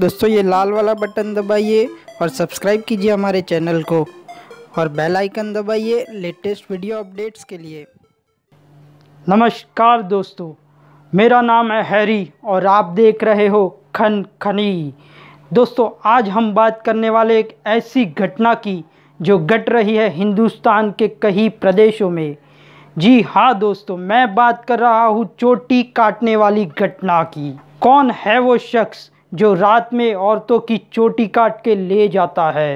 दोस्तों ये लाल वाला बटन दबाइए और सब्सक्राइब कीजिए हमारे चैनल को और बेल आइकन दबाइए लेटेस्ट वीडियो अपडेट्स के लिए नमस्कार दोस्तों मेरा नाम है हैरी और आप देख रहे हो खन खनी दोस्तों आज हम बात करने वाले एक ऐसी घटना की जो घट रही है हिंदुस्तान के कई प्रदेशों में जी हाँ दोस्तों मैं बात कर रहा हूँ चोटी काटने वाली घटना की कौन है वो शख्स जो रात में औरतों की चोटी काट के ले जाता है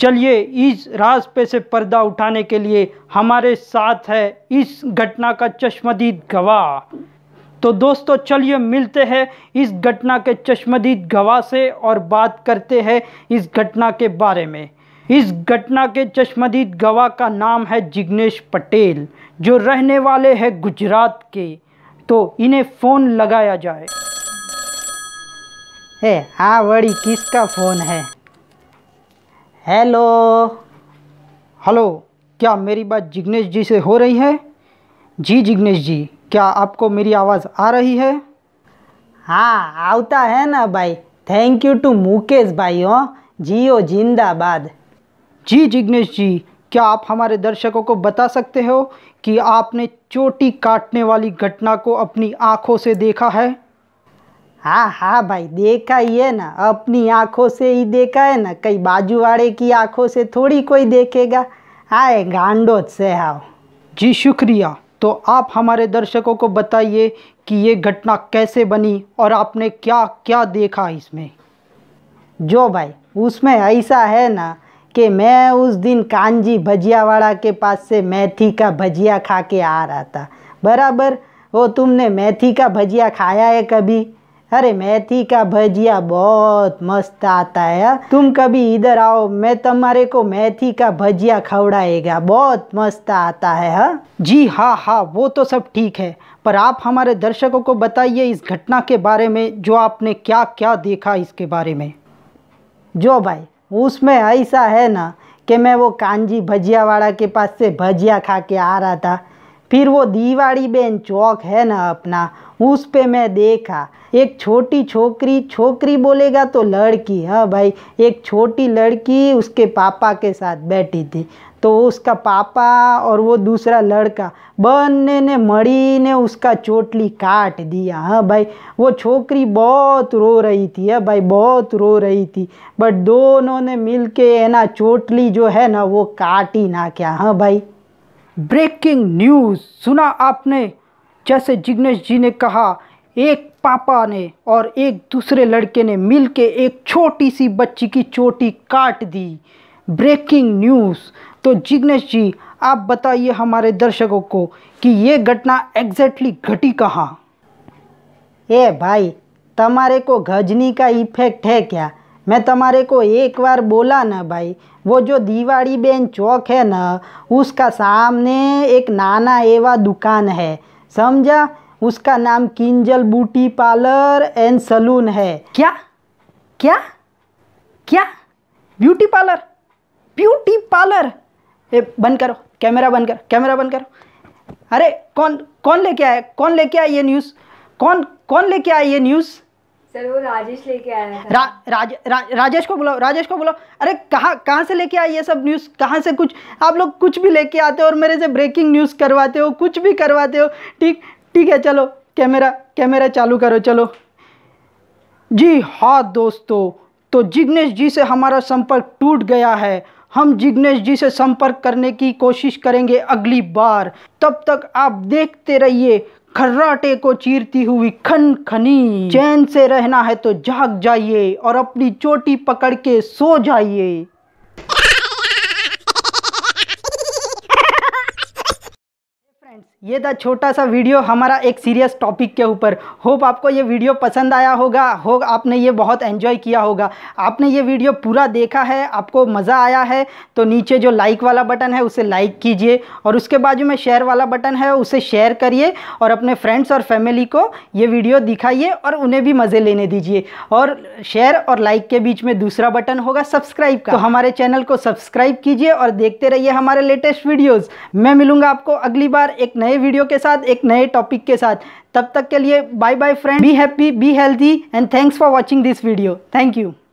चलिए इस राज पे से पर्दा उठाने के लिए हमारे साथ है इस घटना का चश्मदीद गवाह तो दोस्तों चलिए मिलते हैं इस घटना के चश्मदीद गवाह से और बात करते हैं इस घटना के बारे में इस घटना के चश्मदीद गवाह का नाम है जिग्नेश पटेल जो रहने वाले हैं गुजरात के तो इन्हें फ़ोन लगाया जाए हे हाँ बड़ी किसका फ़ोन है हेलो हेलो क्या मेरी बात जिग्नेश जी से हो रही है जी जिग्नेश जी क्या आपको मेरी आवाज़ आ रही है हाँ आता है ना भाई थैंक यू टू मुकेश भाई हो जियो जिंदाबाद जी जिग्नेश जी क्या आप हमारे दर्शकों को बता सकते हो कि आपने चोटी काटने वाली घटना को अपनी आँखों से देखा है हाँ हाँ भाई देखा ही है ना अपनी आंखों से ही देखा है ना कई बाजू वाले की आंखों से थोड़ी कोई देखेगा आए गांडो से हाओ जी शुक्रिया तो आप हमारे दर्शकों को बताइए कि ये घटना कैसे बनी और आपने क्या क्या देखा इसमें जो भाई उसमें ऐसा है ना कि मैं उस दिन कांजी भजियावाड़ा के पास से मेथी का भजिया खा के आ रहा था बराबर वो तुमने मेथी का भजिया खाया है कभी अरे मेथी का भजिया बहुत मस्त आता है हाँ। तुम कभी इधर आओ मैं तुम्हारे को मेथी का भजिया खवड़ाएगा बहुत मस्त आता है हा? जी हाँ हाँ वो तो सब ठीक है पर आप हमारे दर्शकों को बताइए इस घटना के बारे में जो आपने क्या क्या देखा इसके बारे में जो भाई उसमें ऐसा है ना कि मैं वो कांजी भजिया वाला के पास से भजिया खा के आ रहा था फिर वो दीवाड़ी बेन चौक है ना अपना उस पे मैं देखा एक छोटी छोकरी छोकरी बोलेगा तो लड़की हाँ भाई एक छोटी लड़की उसके पापा के साथ बैठी थी तो उसका पापा और वो दूसरा लड़का बनने ने मड़ी ने उसका चोटली काट दिया हाँ भाई वो छोकरी बहुत रो रही थी हाँ भाई बहुत रो रही थी बट दोनों ने मिल के है ना चोटली जो है ना वो काट ही ना क्या हाँ भाई ब्रेकिंग न्यूज़ सुना आपने जैसे जिग्नेश जी ने कहा एक पापा ने और एक दूसरे लड़के ने मिलके एक छोटी सी बच्ची की चोटी काट दी ब्रेकिंग न्यूज़ तो जिग्नेश जी आप बताइए हमारे दर्शकों को कि ये घटना एग्जैक्टली घटी कहाँ ए भाई तुम्हारे को गजनी का इफेक्ट है क्या मैं तुम्हारे को एक बार बोला ना भाई वो जो दीवाड़ी बेन चौक है ना उसका सामने एक नाना एवा दुकान है समझा उसका नाम किंजल बूटी पार्लर एंड सलून है क्या क्या क्या ब्यूटी पार्लर ब्यूटी पार्लर ए बंद करो कैमरा बंद करो कैमरा बंद करो अरे कौन कौन लेके आया कौन लेके आया ये न्यूज़ कौन कौन लेके आया ये न्यूज़ सर वो राजेश लेके आया रा, राजेश को बुलाओ राजेश को बुलाओ अरे कहाँ कहाँ से लेके आई ये सब न्यूज़ कहाँ से कुछ आप लोग कुछ भी लेके आते हो और मेरे से ब्रेकिंग न्यूज़ करवाते हो कुछ भी करवाते हो ठीक ठीक है चलो कैमरा कैमरा चालू करो चलो जी हाँ दोस्तों तो जिग्नेश जी से हमारा संपर्क टूट गया है हम जिग्नेश जी से संपर्क करने की कोशिश करेंगे अगली बार तब तक आप देखते रहिए खर्राटे को चीरती हुई खन खनी चैन से रहना है तो जाग जाइए और अपनी चोटी पकड़ के सो जाइए फ्रेंड्स ये था छोटा सा वीडियो हमारा एक सीरियस टॉपिक के ऊपर होप आपको ये वीडियो पसंद आया होगा हो आपने ये बहुत एंजॉय किया होगा आपने ये वीडियो पूरा देखा है आपको मज़ा आया है तो नीचे जो लाइक वाला बटन है उसे लाइक कीजिए और उसके बाजू में शेयर वाला बटन है उसे शेयर करिए और अपने फ्रेंड्स और फैमिली को ये वीडियो दिखाइए और उन्हें भी मज़े लेने दीजिए और शेयर और लाइक के बीच में दूसरा बटन होगा सब्सक्राइब का तो हमारे चैनल को सब्सक्राइब कीजिए और देखते रहिए हमारे लेटेस्ट वीडियोज़ मैं मिलूँगा आपको अगली बार एक नए वीडियो के साथ एक नए टॉपिक के साथ तब तक के लिए bye bye friend be happy be healthy and thanks for watching this video thank you